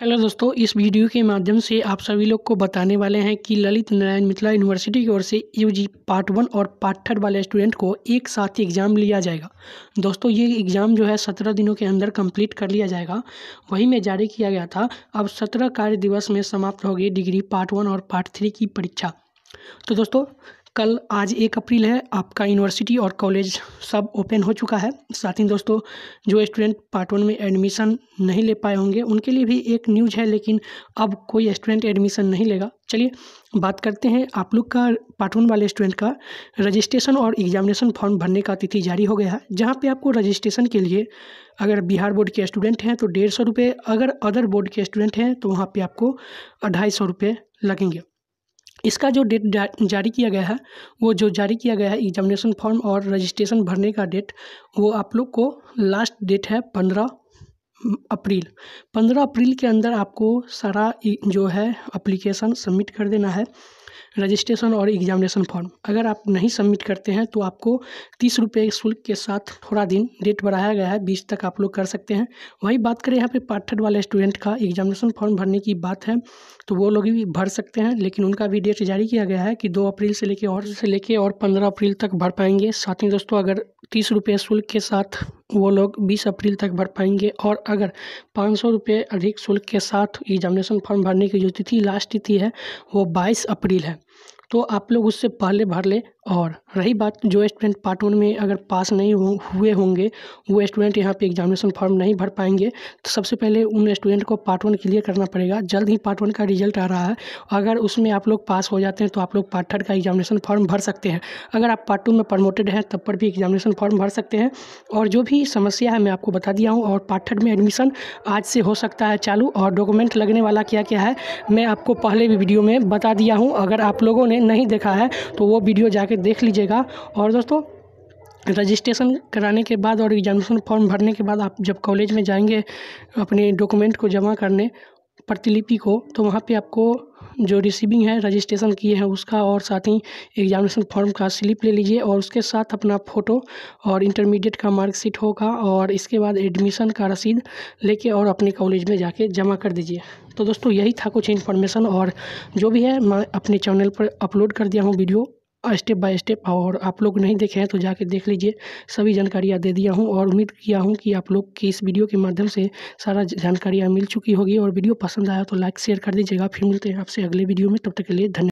hello दोस्तों इस video के माध्यम से आप सभी लोग को बताने वाले हैं कि ललित नारायण मिथिला यूनिवर्सिटी की ओर से यूजी पार्ट वन और पार्ट थर्ड वाले स्टूडेंट को एक साथ एग्ज़ाम लिया जाएगा दोस्तों ये एग्ज़ाम जो है सत्रह दिनों के अंदर कंप्लीट कर लिया जाएगा वही में जारी किया गया था अब सत्रह कार्य दिवस में समाप्त होगी डिग्री पार्ट वन और पार्ट थ्री की परीक्षा तो दोस्तों कल आज एक अप्रैल है आपका यूनिवर्सिटी और कॉलेज सब ओपन हो चुका है साथ ही दोस्तों जो स्टूडेंट पार्ट वन में एडमिशन नहीं ले पाए होंगे उनके लिए भी एक न्यूज है लेकिन अब कोई स्टूडेंट एडमिशन नहीं लेगा चलिए बात करते हैं आप लोग का पार्ट वन वाले स्टूडेंट का रजिस्ट्रेशन और एग्जामिनेशन फॉर्म भरने का तिथि जारी हो गया है जहाँ पर आपको रजिस्ट्रेशन के लिए अगर बिहार बोर्ड के स्टूडेंट हैं तो डेढ़ सौ रुपये अगर अदर बोर्ड के स्टूडेंट हैं तो वहाँ पर आपको अढ़ाई सौ रुपये लगेंगे इसका जो डेट जारी किया गया है वो जो जारी किया गया है एग्जामिनेशन फॉर्म और रजिस्ट्रेशन भरने का डेट वो आप लोग को लास्ट डेट है पंद्रह हम्म, अप्रैल पंद्रह अप्रैल के अंदर आपको सारा जो है अप्लीकेशन सबमिट कर देना है रजिस्ट्रेशन और एग्जामिनेशन फॉर्म अगर आप नहीं सबमिट करते हैं तो आपको तीस रुपये शुल्क के साथ थोड़ा दिन डेट बढ़ाया गया है बीस तक आप लोग कर सकते हैं वही बात करें यहाँ पे पाठक वाले स्टूडेंट का एग्जामिनेशन फॉर्म भरने की बात है तो वो लोग भी भर सकते हैं लेकिन उनका भी डेट जारी किया गया है कि दो अप्रैल से लेकर और से लेकर और पंद्रह अप्रैल तक भर पाएंगे साथ ही दोस्तों अगर तीस रुपये शुल्क के साथ वो लोग 20 अप्रैल तक भर पाएंगे और अगर पाँच सौ रुपये अधिक शुल्क के साथ एग्जामिनेशन फॉर्म भरने की जो तिथि लास्ट तिथि है वो 22 अप्रैल है तो आप लोग उससे पहले भर लें और रही बात जो स्टूडेंट पार्ट वन में अगर पास नहीं हुए होंगे वो स्टूडेंट यहाँ पे एग्जामिनेशन फॉर्म नहीं भर पाएंगे तो सबसे पहले उन स्टूडेंट को पार्ट वन क्लियर करना पड़ेगा जल्द ही पार्ट वन का रिजल्ट आ रहा है अगर उसमें आप लोग पास हो जाते हैं तो आप लोग पार्ट थर्ड का एग्जामिनेशन फॉर्म भर सकते हैं अगर आप पार्ट टू में प्रमोटेड हैं तब पर भी एग्जामिनेशन फॉर्म भर सकते हैं और जो भी समस्या है मैं आपको बता दिया हूँ और पार्ट थर्ड में एडमिशन आज से हो सकता है चालू और डॉक्यूमेंट लगने वाला क्या क्या है मैं आपको पहले भी वीडियो में बता दिया हूँ अगर आप लोगों ने नहीं देखा है तो वो वीडियो जाके देख लीजिएगा और दोस्तों रजिस्ट्रेशन कराने के बाद और एग्जामिनेशन फॉर्म भरने के बाद आप जब कॉलेज में जाएंगे अपने डॉक्यूमेंट को जमा करने प्रतिलिपि को तो वहाँ पे आपको जो रिसीविंग है रजिस्ट्रेशन किए हैं उसका और साथ ही एग्जामिनेशन फॉर्म का स्लिप ले लीजिए और उसके साथ अपना फ़ोटो और इंटरमीडिएट का मार्कशीट होगा और इसके बाद एडमिशन का रसीद लेके और अपने कॉलेज में जाके जमा कर दीजिए तो दोस्तों यही था कुछ इन्फॉर्मेशन और जो भी है मैं अपने चैनल पर अपलोड कर दिया हूँ वीडियो स्टेप बाय स्टेप और आप लोग नहीं देखे हैं तो जाके देख लीजिए सभी जानकारियाँ दे दिया हूँ और उम्मीद किया हूँ कि आप लोग की इस वीडियो के माध्यम से सारा जानकारियाँ मिल चुकी होगी और वीडियो पसंद आया तो लाइक शेयर कर दीजिएगा फिर मिलते हैं आपसे अगले वीडियो में तब तक के लिए धन्यवाद